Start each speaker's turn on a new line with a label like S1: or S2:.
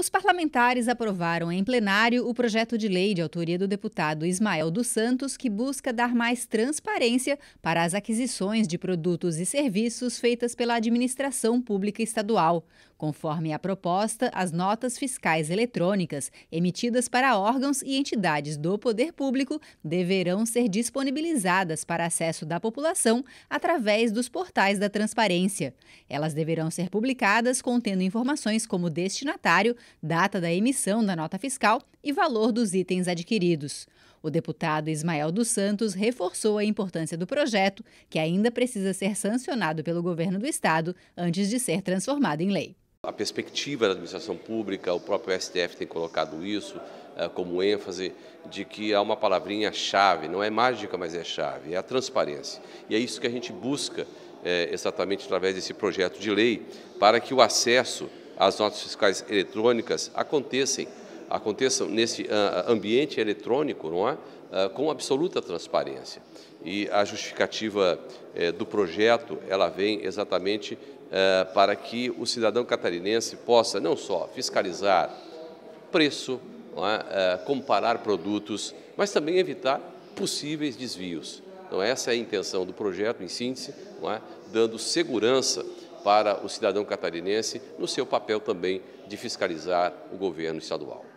S1: Os parlamentares aprovaram em plenário o projeto de lei de autoria do deputado Ismael dos Santos, que busca dar mais transparência para as aquisições de produtos e serviços feitas pela administração pública estadual. Conforme a proposta, as notas fiscais eletrônicas emitidas para órgãos e entidades do poder público deverão ser disponibilizadas para acesso da população através dos portais da transparência. Elas deverão ser publicadas contendo informações como destinatário, data da emissão da nota fiscal e valor dos itens adquiridos. O deputado Ismael dos Santos reforçou a importância do projeto, que ainda precisa ser sancionado pelo governo do estado antes de ser transformado em lei
S2: a perspectiva da administração pública, o próprio STF tem colocado isso eh, como ênfase de que há uma palavrinha chave, não é mágica, mas é chave, é a transparência. E é isso que a gente busca eh, exatamente através desse projeto de lei, para que o acesso às notas fiscais eletrônicas aconteça aconteçam nesse ah, ah, ambiente eletrônico, não é? Ah, com absoluta transparência. E a justificativa eh, do projeto, ela vem exatamente eh, para que o cidadão catarinense possa não só fiscalizar preço, é? Eh, comparar produtos, mas também evitar possíveis desvios. Então, essa é a intenção do projeto, em síntese, é? dando segurança para o cidadão catarinense no seu papel também de fiscalizar o governo estadual.